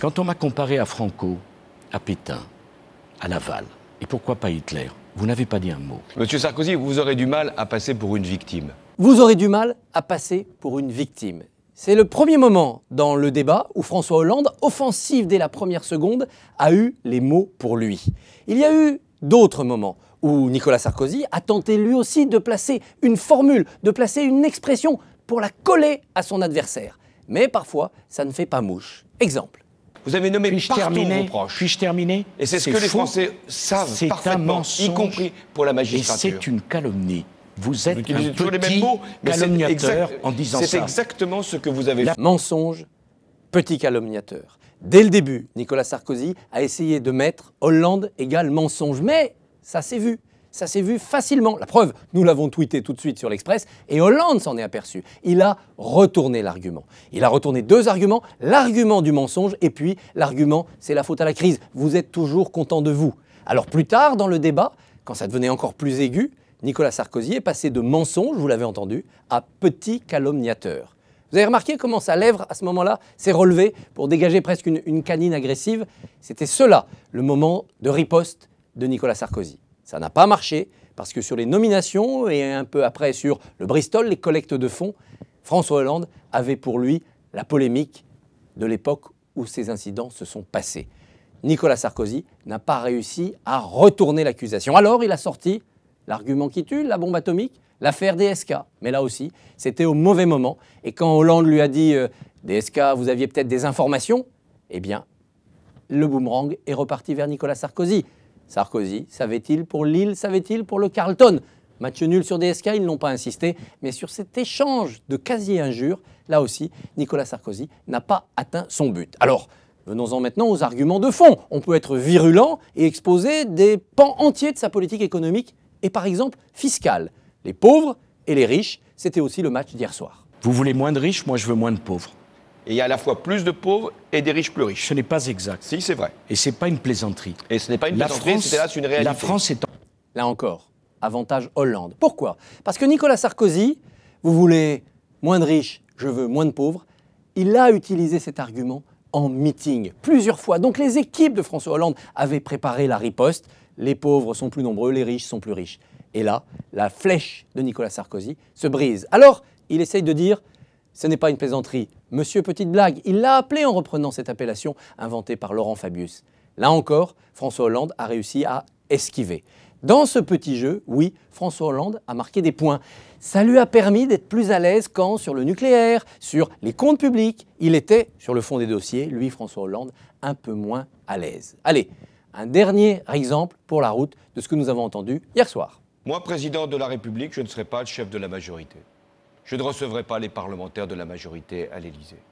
Quand on m'a comparé à Franco, à Pétain, à Laval, et pourquoi pas Hitler, vous n'avez pas dit un mot. Monsieur Sarkozy, vous aurez du mal à passer pour une victime. Vous aurez du mal à passer pour une victime. C'est le premier moment dans le débat où François Hollande, offensif dès la première seconde, a eu les mots pour lui. Il y a eu d'autres moments où Nicolas Sarkozy a tenté lui aussi de placer une formule, de placer une expression pour la coller à son adversaire. Mais parfois, ça ne fait pas mouche. Exemple. Vous avez nommé puis partout vos proches. Puis-je terminer Et c'est ce que les Français savent parfaitement, un y compris pour la magistrature. Et c'est une calomnie. Vous êtes un les mêmes mots, calomniateur en disant ça. C'est exactement ce que vous avez la fait. Mensonge, petit calomniateur. Dès le début, Nicolas Sarkozy a essayé de mettre Hollande égale mensonge, mais ça s'est vu. Ça s'est vu facilement. La preuve, nous l'avons tweeté tout de suite sur l'Express et Hollande s'en est aperçu. Il a retourné l'argument. Il a retourné deux arguments, l'argument du mensonge et puis l'argument c'est la faute à la crise. Vous êtes toujours content de vous. Alors plus tard dans le débat, quand ça devenait encore plus aigu, Nicolas Sarkozy est passé de mensonge, vous l'avez entendu, à petit calomniateur. Vous avez remarqué comment sa lèvre, à ce moment-là, s'est relevée pour dégager presque une, une canine agressive C'était cela, le moment de riposte de Nicolas Sarkozy. Ça n'a pas marché parce que sur les nominations et un peu après sur le Bristol, les collectes de fonds, François Hollande avait pour lui la polémique de l'époque où ces incidents se sont passés. Nicolas Sarkozy n'a pas réussi à retourner l'accusation. Alors il a sorti l'argument qui tue, la bombe atomique, l'affaire DSK. Mais là aussi, c'était au mauvais moment. Et quand Hollande lui a dit euh, DSK, vous aviez peut-être des informations, eh bien, le boomerang est reparti vers Nicolas Sarkozy. Sarkozy, savait-il pour Lille, savait-il pour le Carlton Match nul sur DSK, ils n'ont pas insisté, mais sur cet échange de quasi-injures, là aussi, Nicolas Sarkozy n'a pas atteint son but. Alors, venons-en maintenant aux arguments de fond. On peut être virulent et exposer des pans entiers de sa politique économique et par exemple fiscale. Les pauvres et les riches, c'était aussi le match d'hier soir. Vous voulez moins de riches, moi je veux moins de pauvres. Et il y a à la fois plus de pauvres et des riches plus riches. Ce n'est pas exact. Si, c'est vrai. Et ce n'est pas une plaisanterie. Et ce n'est pas une plaisanterie, c'est là, une réalité. La France est... En... Là encore, avantage Hollande. Pourquoi Parce que Nicolas Sarkozy, vous voulez moins de riches, je veux moins de pauvres, il a utilisé cet argument en meeting plusieurs fois. Donc les équipes de François Hollande avaient préparé la riposte. Les pauvres sont plus nombreux, les riches sont plus riches. Et là, la flèche de Nicolas Sarkozy se brise. Alors, il essaye de dire ce n'est pas une plaisanterie. Monsieur Petite Blague, il l'a appelé en reprenant cette appellation inventée par Laurent Fabius. Là encore, François Hollande a réussi à esquiver. Dans ce petit jeu, oui, François Hollande a marqué des points. Ça lui a permis d'être plus à l'aise quand sur le nucléaire, sur les comptes publics. Il était, sur le fond des dossiers, lui, François Hollande, un peu moins à l'aise. Allez, un dernier exemple pour la route de ce que nous avons entendu hier soir. Moi, président de la République, je ne serai pas le chef de la majorité je ne recevrai pas les parlementaires de la majorité à l'Élysée.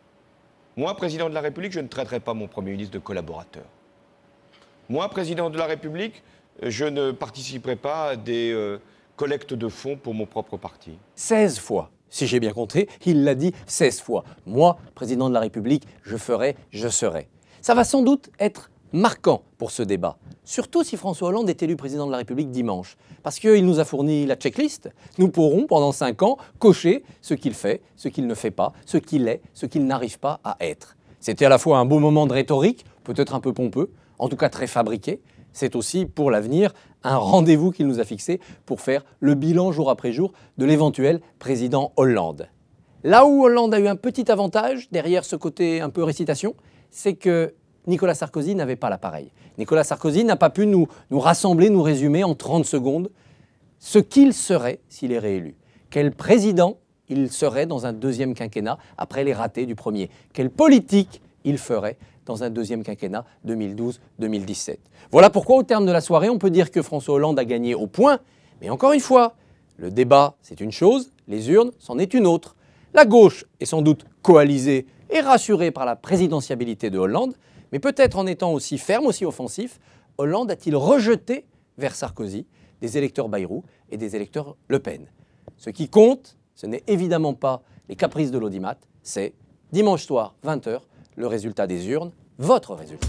Moi, président de la République, je ne traiterai pas mon Premier ministre de collaborateur. Moi, président de la République, je ne participerai pas à des euh, collectes de fonds pour mon propre parti. 16 fois, si j'ai bien compté, il l'a dit 16 fois. Moi, président de la République, je ferai, je serai. Ça va sans doute être marquant pour ce débat, surtout si François Hollande est élu président de la République dimanche, parce qu'il nous a fourni la checklist. Nous pourrons, pendant cinq ans, cocher ce qu'il fait, ce qu'il ne fait pas, ce qu'il est, ce qu'il n'arrive pas à être. C'était à la fois un beau moment de rhétorique, peut-être un peu pompeux, en tout cas très fabriqué. C'est aussi, pour l'avenir, un rendez-vous qu'il nous a fixé pour faire le bilan jour après jour de l'éventuel président Hollande. Là où Hollande a eu un petit avantage derrière ce côté un peu récitation, c'est que Nicolas Sarkozy n'avait pas l'appareil. Nicolas Sarkozy n'a pas pu nous, rassembler, nous résumer en 30 secondes ce qu'il serait s'il est réélu. Quel président il serait dans un deuxième quinquennat après les ratés du premier Quelle politique il ferait dans un deuxième quinquennat 2012-2017 Voilà pourquoi au terme de la soirée, on peut dire que François Hollande a gagné au point, mais encore une fois, le débat c'est une chose, les urnes c'en est une autre. La gauche est sans doute coalisée et rassurée par la présidentiabilité de Hollande, mais peut-être en étant aussi ferme, aussi offensif, Hollande a-t-il rejeté vers Sarkozy des électeurs Bayrou et des électeurs Le Pen. Ce qui compte, ce n'est évidemment pas les caprices de l'audimat, c'est dimanche soir, 20h, le résultat des urnes, votre résultat.